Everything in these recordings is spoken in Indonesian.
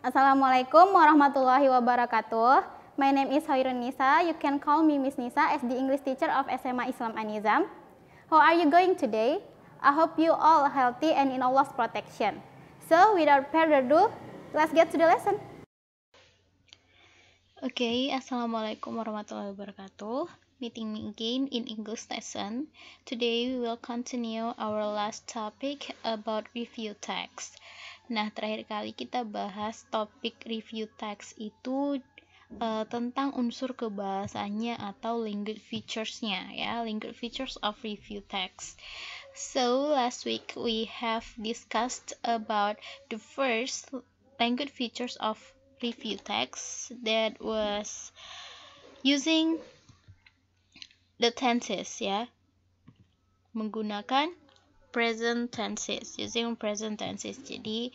Assalamualaikum warahmatullahi wabarakatuh. My name is Hoirun Nisa. You can call me Miss Nisa as the English teacher of SMA Islam Anizam. How are you going today? I hope you all healthy and in Allah's protection. So without further ado, let's get to the lesson. Okay, Assalamualaikum warahmatullahi wabarakatuh. Meeting me again in English lesson. Today we will continue our last topic about review text. Nah, terakhir kali kita bahas topik review text itu uh, tentang unsur kebahasannya atau language features-nya ya, language features of review text. So, last week we have discussed about the first language features of review text that was using the tenses ya. Menggunakan present tenses using present tenses. Jadi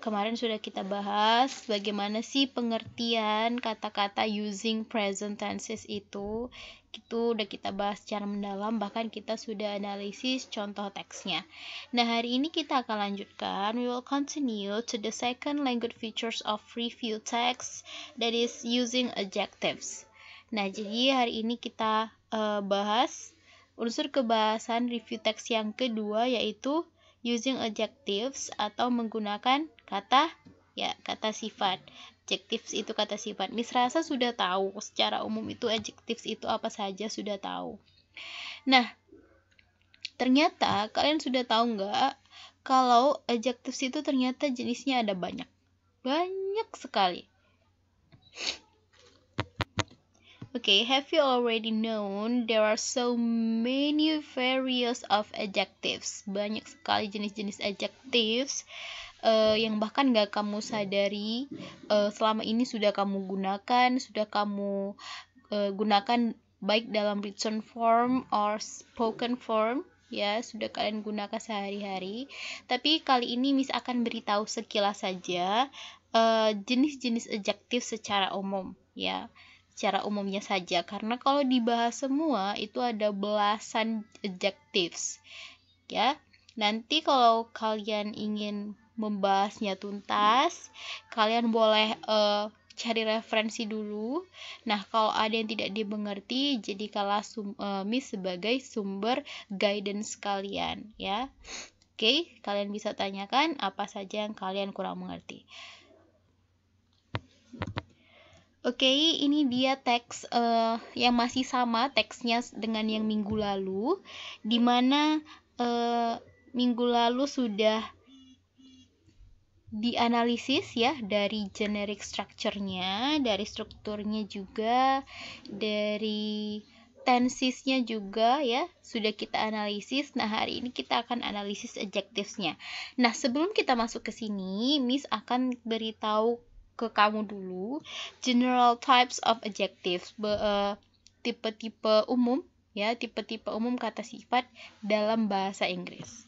kemarin sudah kita bahas bagaimana sih pengertian kata-kata using present tenses itu. Itu udah kita bahas secara mendalam bahkan kita sudah analisis contoh teksnya. Nah, hari ini kita akan lanjutkan we will continue to the second language features of review text that is using adjectives. Nah, jadi hari ini kita uh, bahas Unsur kebahasan review teks yang kedua yaitu using adjectives atau menggunakan kata ya kata sifat. Adjectives itu kata sifat. Miss Rasa sudah tahu secara umum itu adjectives itu apa saja sudah tahu. Nah, ternyata kalian sudah tahu nggak kalau adjectives itu ternyata jenisnya ada banyak. Banyak sekali. Okay, have you already known there are so many various of adjectives? Banyak sekali jenis-jenis adjectives uh, yang bahkan gak kamu sadari uh, selama ini sudah kamu gunakan, sudah kamu uh, gunakan baik dalam written form or spoken form ya sudah kalian gunakan sehari-hari tapi kali ini Miss akan beritahu sekilas saja jenis-jenis uh, secara umum ya secara umumnya saja karena kalau dibahas semua itu ada belasan adjectives ya nanti kalau kalian ingin membahasnya tuntas kalian boleh uh, cari referensi dulu. Nah, kalau ada yang tidak dimengerti, jadikanlah sum, uh, Miss sebagai sumber guidance kalian, ya. Oke, okay, kalian bisa tanyakan apa saja yang kalian kurang mengerti. Oke, okay, ini dia teks uh, yang masih sama teksnya dengan yang minggu lalu, mana uh, minggu lalu sudah dianalisis ya dari generic structure-nya, dari strukturnya juga, dari tensesnya juga ya sudah kita analisis. Nah hari ini kita akan analisis adjectives-nya. Nah sebelum kita masuk ke sini, Miss akan beritahu ke kamu dulu general types of adjectives tipe eh, tipe-tipe umum ya tipe-tipe umum kata sifat dalam bahasa Inggris.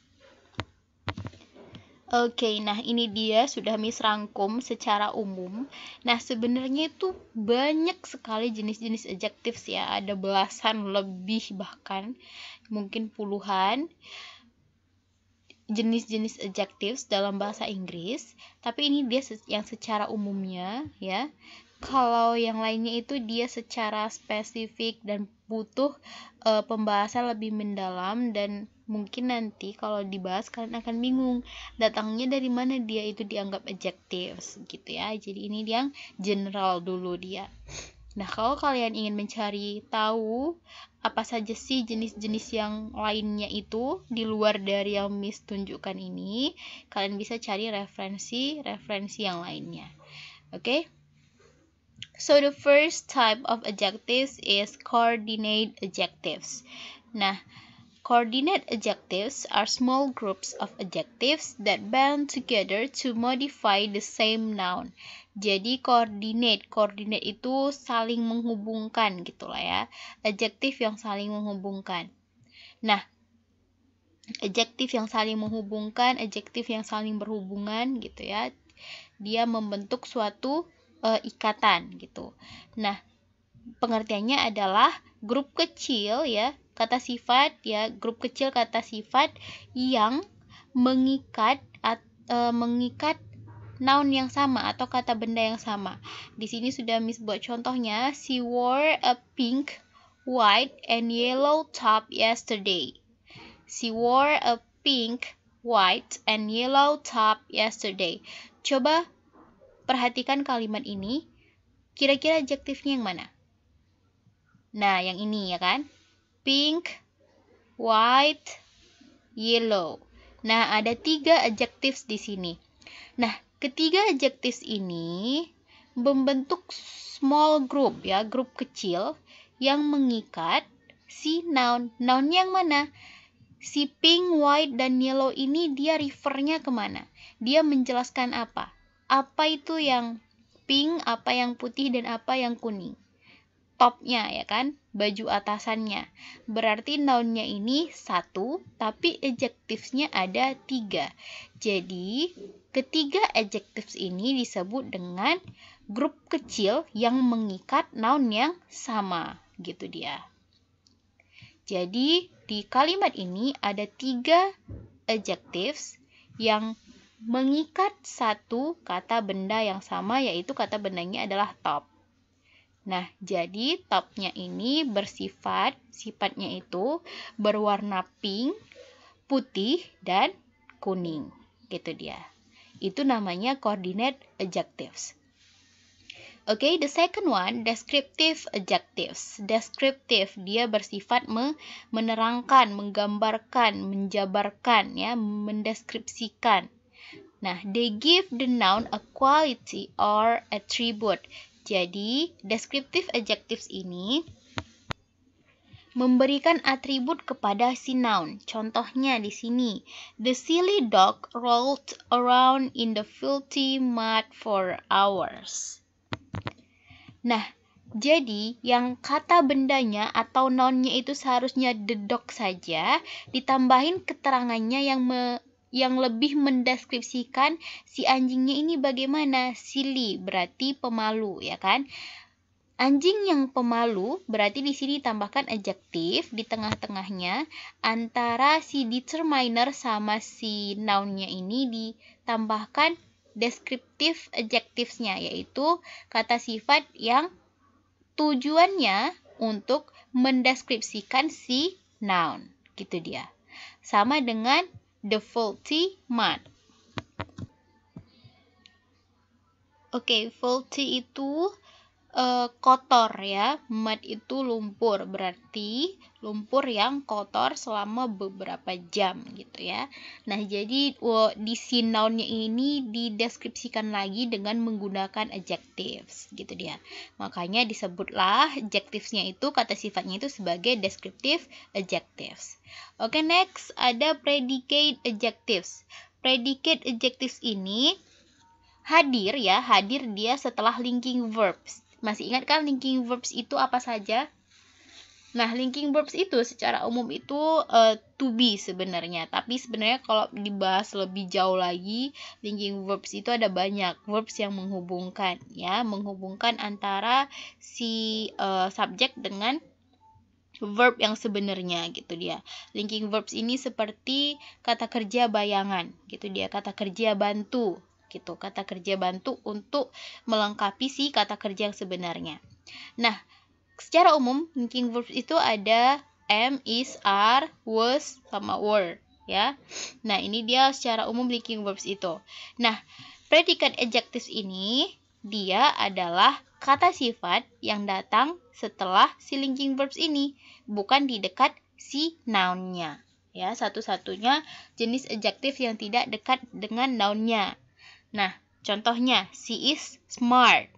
Oke, okay, nah ini dia sudah Miss rangkum secara umum. Nah, sebenarnya itu banyak sekali jenis-jenis adjectives ya, ada belasan lebih bahkan, mungkin puluhan jenis-jenis adjectives dalam bahasa Inggris, tapi ini dia yang secara umumnya ya. Kalau yang lainnya itu dia secara spesifik dan butuh e, pembahasan lebih mendalam dan mungkin nanti kalau dibahas kalian akan bingung datangnya dari mana dia itu dianggap adjectives gitu ya. Jadi ini yang general dulu dia. Nah, kalau kalian ingin mencari tahu apa saja sih jenis-jenis yang lainnya itu di luar dari yang Miss tunjukkan ini, kalian bisa cari referensi-referensi yang lainnya. Oke? Okay? So the first type of adjectives is coordinate adjectives. Nah, Coordinate adjectives are small groups of adjectives that band together to modify the same noun. Jadi coordinate, coordinate itu saling menghubungkan gitulah ya. Adjektif yang saling menghubungkan. Nah, adjektif yang saling menghubungkan, adjektif yang saling berhubungan gitu ya. Dia membentuk suatu uh, ikatan gitu. Nah, pengertiannya adalah grup kecil ya kata sifat ya grup kecil kata sifat yang mengikat at, e, mengikat noun yang sama atau kata benda yang sama. Di sini sudah Miss buat contohnya, she wore a pink, white and yellow top yesterday. She wore a pink, white and yellow top yesterday. Coba perhatikan kalimat ini. Kira-kira adjektifnya yang mana? Nah, yang ini ya kan? Pink, white, yellow. Nah, ada tiga adjectives di sini. Nah, ketiga adjectives ini membentuk small group ya, grup kecil yang mengikat si noun. Noun yang mana? Si pink, white, dan yellow ini dia refernya kemana? Dia menjelaskan apa? Apa itu yang pink, apa yang putih, dan apa yang kuning? topnya ya kan, baju atasannya. Berarti nounnya ini satu, tapi adjektifnya ada tiga. Jadi, ketiga adjektif ini disebut dengan grup kecil yang mengikat noun yang sama, gitu dia. Jadi, di kalimat ini ada tiga adjektif yang mengikat satu kata benda yang sama, yaitu kata bendanya adalah top. Nah, jadi topnya ini bersifat, sifatnya itu berwarna pink, putih, dan kuning. Gitu dia. Itu namanya coordinate adjectives. Oke, okay, the second one, descriptive adjectives. Descriptive, dia bersifat menerangkan, menggambarkan, menjabarkan, ya, mendeskripsikan. Nah, they give the noun a quality or attribute jadi, descriptive adjectives ini memberikan atribut kepada si noun. Contohnya di sini, the silly dog rolled around in the filthy mud for hours. Nah, jadi yang kata bendanya atau nounnya itu seharusnya the dog saja, ditambahin keterangannya yang me yang lebih mendeskripsikan si anjingnya ini bagaimana. Silly berarti pemalu, ya kan? Anjing yang pemalu berarti di sini tambahkan adjektif di tengah-tengahnya antara si determiner sama si nounnya ini ditambahkan deskriptif adjektifnya yaitu kata sifat yang tujuannya untuk mendeskripsikan si noun gitu dia sama dengan the faulty mud. Oke, okay, faulty itu Eh, kotor ya. Mud itu lumpur, berarti lumpur yang kotor selama beberapa jam gitu ya. Nah, jadi di sinounnya ini dideskripsikan lagi dengan menggunakan adjectives gitu dia. Makanya disebutlah adjectivesnya itu kata sifatnya itu sebagai descriptive adjectives. Oke, okay, next ada predicate adjectives. Predicate adjectives ini hadir ya, hadir dia setelah linking verbs. Masih ingat kan linking verbs itu apa saja? Nah, linking verbs itu secara umum itu uh, to be sebenarnya. Tapi sebenarnya kalau dibahas lebih jauh lagi, linking verbs itu ada banyak verbs yang menghubungkan ya, menghubungkan antara si uh, subjek dengan verb yang sebenarnya gitu dia. Linking verbs ini seperti kata kerja bayangan gitu dia, kata kerja bantu gitu. Kata kerja bantu untuk melengkapi si kata kerja yang sebenarnya. Nah, secara umum linking verbs itu ada am, is, are, was sama were ya. Nah, ini dia secara umum linking verbs itu. Nah, predikat adjektif ini dia adalah kata sifat yang datang setelah si linking verbs ini, bukan di dekat si nounnya Ya, satu-satunya jenis adjektif yang tidak dekat dengan nounnya. Nah, contohnya, she is smart.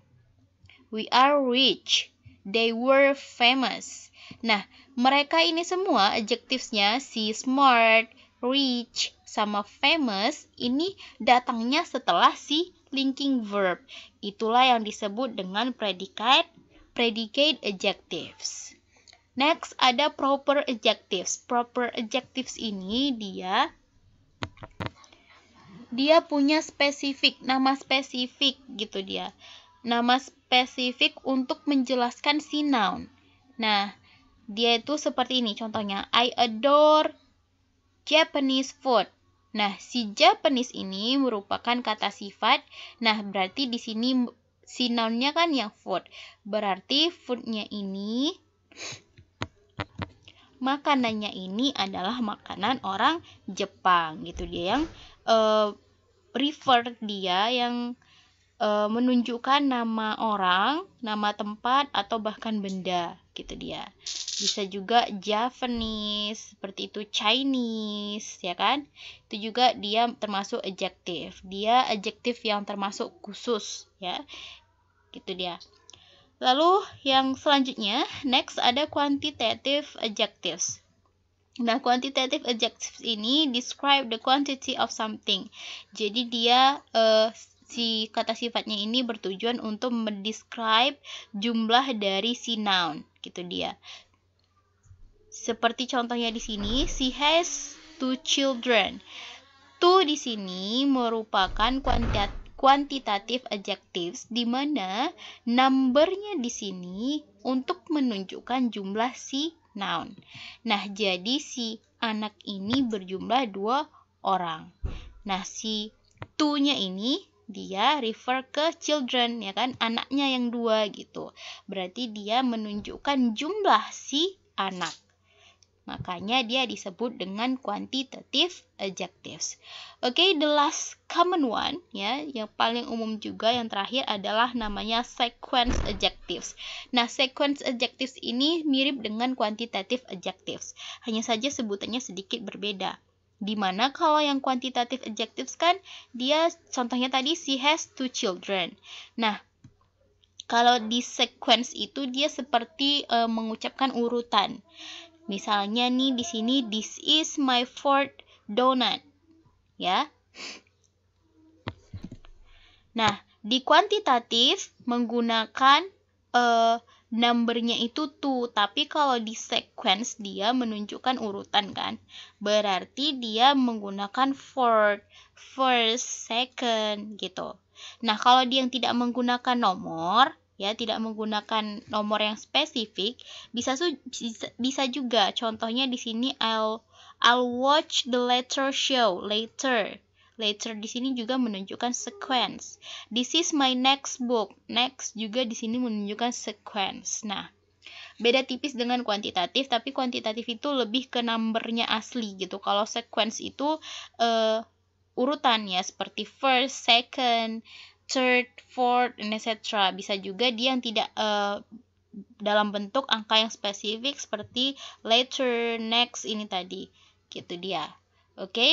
We are rich. They were famous. Nah, mereka ini semua adjektifnya si smart, rich, sama famous ini datangnya setelah si linking verb. Itulah yang disebut dengan predicate, predicate adjectives. Next ada proper adjectives. Proper adjectives ini dia dia punya spesifik, nama spesifik gitu dia. Nama spesifik untuk menjelaskan si noun. Nah, dia itu seperti ini contohnya, I adore Japanese food. Nah, si Japanese ini merupakan kata sifat. Nah, berarti di sini si nya kan yang food. Berarti foodnya ini makanannya ini adalah makanan orang Jepang gitu dia yang uh, river dia yang e, menunjukkan nama orang, nama tempat atau bahkan benda gitu dia. Bisa juga Japanese seperti itu Chinese ya kan? Itu juga dia termasuk adjective. Dia adjective yang termasuk khusus ya. Gitu dia. Lalu yang selanjutnya, next ada quantitative adjectives. Nah, quantitative adjectives ini describe the quantity of something. Jadi dia uh, si kata sifatnya ini bertujuan untuk mendescribe jumlah dari si noun, gitu dia. Seperti contohnya di sini, she has two children. Two di sini merupakan kuantitatif quantitative adjectives di mana numbernya di sini untuk menunjukkan jumlah si noun. Nah, jadi si anak ini berjumlah dua orang. Nah, si to ini dia refer ke children ya kan anaknya yang dua gitu berarti dia menunjukkan jumlah si anak Makanya dia disebut dengan quantitative adjectives. Oke, okay, the last common one ya, yang paling umum juga yang terakhir adalah namanya sequence adjectives. Nah, sequence adjectives ini mirip dengan quantitative adjectives, hanya saja sebutannya sedikit berbeda. Dimana kalau yang quantitative adjectives kan dia contohnya tadi she has two children. Nah, kalau di sequence itu dia seperti uh, mengucapkan urutan. Misalnya nih di sini this is my fourth donut. Ya. Nah, di kuantitatif menggunakan uh, numbernya itu tuh, tapi kalau di sequence dia menunjukkan urutan kan. Berarti dia menggunakan fourth, first, second gitu. Nah, kalau dia yang tidak menggunakan nomor, ya tidak menggunakan nomor yang spesifik bisa su bisa, juga contohnya di sini I'll I'll watch the later show later later di sini juga menunjukkan sequence this is my next book next juga di sini menunjukkan sequence nah beda tipis dengan kuantitatif tapi kuantitatif itu lebih ke numbernya asli gitu kalau sequence itu uh, eh, urutannya seperti first second third, fourth, and etc. Bisa juga dia yang tidak uh, dalam bentuk angka yang spesifik seperti later, next ini tadi. Gitu dia. Oke. Okay?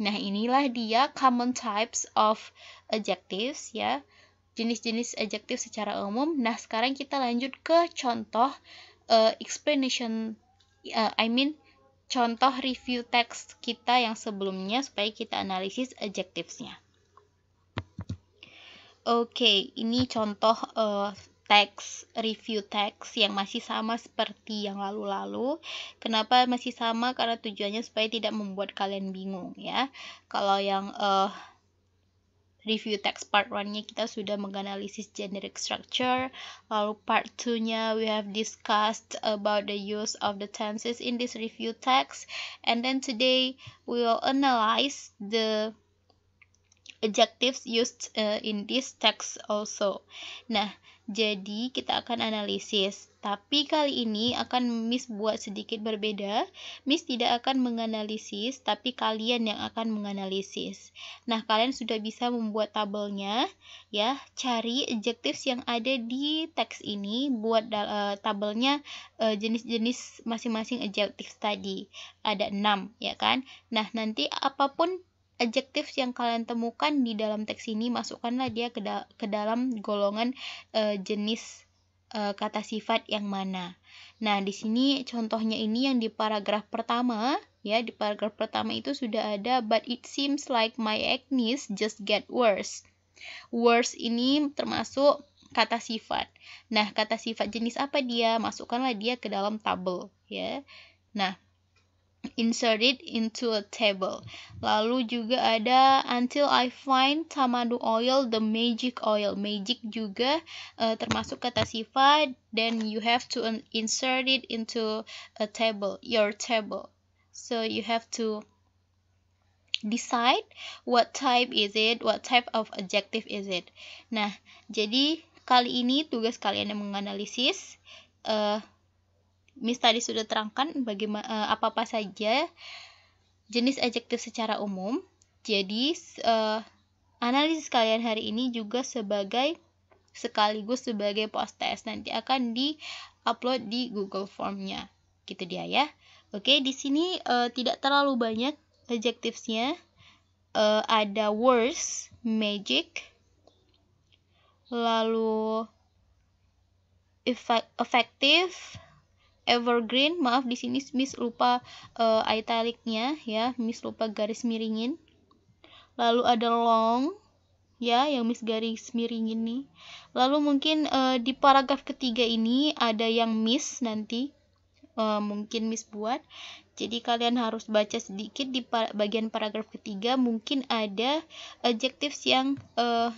Nah, inilah dia common types of adjectives ya. Jenis-jenis adjektif secara umum. Nah, sekarang kita lanjut ke contoh uh, explanation uh, I mean contoh review teks kita yang sebelumnya supaya kita analisis adjectives Oke, okay, ini contoh uh, teks review teks yang masih sama seperti yang lalu-lalu. Kenapa masih sama? Karena tujuannya supaya tidak membuat kalian bingung ya. Kalau yang uh, review text part 1-nya kita sudah menganalisis generic structure, lalu part 2-nya we have discussed about the use of the tenses in this review text and then today we will analyze the adjectives used uh, in this text also. Nah, jadi kita akan analisis. Tapi kali ini akan Miss buat sedikit berbeda. Miss tidak akan menganalisis, tapi kalian yang akan menganalisis. Nah, kalian sudah bisa membuat tabelnya ya. Cari adjectives yang ada di teks ini buat uh, tabelnya uh, jenis-jenis masing-masing adjectives tadi. Ada enam, ya kan. Nah, nanti apapun adjektif yang kalian temukan di dalam teks ini masukkanlah dia ke, da ke dalam golongan uh, jenis uh, kata sifat yang mana. Nah, di sini contohnya ini yang di paragraf pertama, ya, di paragraf pertama itu sudah ada but it seems like my acne just get worse. Worse ini termasuk kata sifat. Nah, kata sifat jenis apa dia? Masukkanlah dia ke dalam tabel, ya. Nah, insert it into a table. Lalu juga ada until I find tamadu oil the magic oil. Magic juga uh, termasuk kata sifat then you have to insert it into a table, your table. So you have to decide what type is it, what type of adjective is it. Nah, jadi kali ini tugas kalian yang menganalisis uh, Miss tadi sudah terangkan bagaimana eh, apa-apa saja jenis adjektif secara umum. Jadi uh, analisis kalian hari ini juga sebagai sekaligus sebagai post test nanti akan di-upload di Google Formnya. Gitu dia ya. Oke, di sini uh, tidak terlalu banyak adjektifnya. Uh, ada words, magic, lalu effective evergreen maaf di sini miss lupa uh, eh, italicnya ya miss lupa garis miringin lalu ada long ya yang miss garis miringin nih lalu mungkin uh, di paragraf ketiga ini ada yang miss nanti uh, mungkin miss buat jadi kalian harus baca sedikit di par bagian paragraf ketiga mungkin ada adjectives yang uh,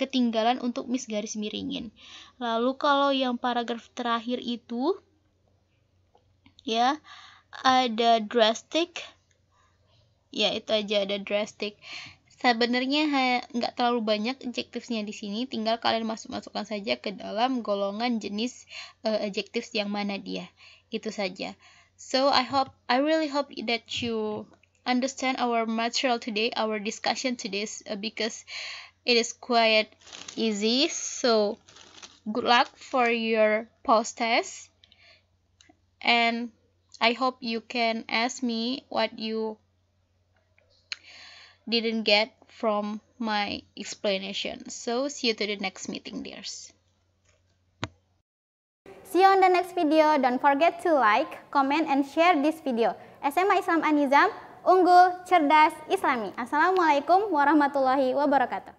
ketinggalan untuk miss garis miringin lalu kalau yang paragraf terakhir itu ya ada drastic ya itu aja ada drastic sebenarnya nggak terlalu banyak adjektifnya di sini tinggal kalian masuk masukkan saja ke dalam golongan jenis uh, eh, adjectives yang mana dia itu saja so I hope I really hope that you understand our material today our discussion today uh, because it is quite easy so good luck for your post test and I hope you can ask me what you didn't get from my explanation. So, see you to the next meeting, dears. See you on the next video. Don't forget to like, comment, and share this video. SMA Islam Anizam, unggul, cerdas, islami. Assalamualaikum warahmatullahi wabarakatuh.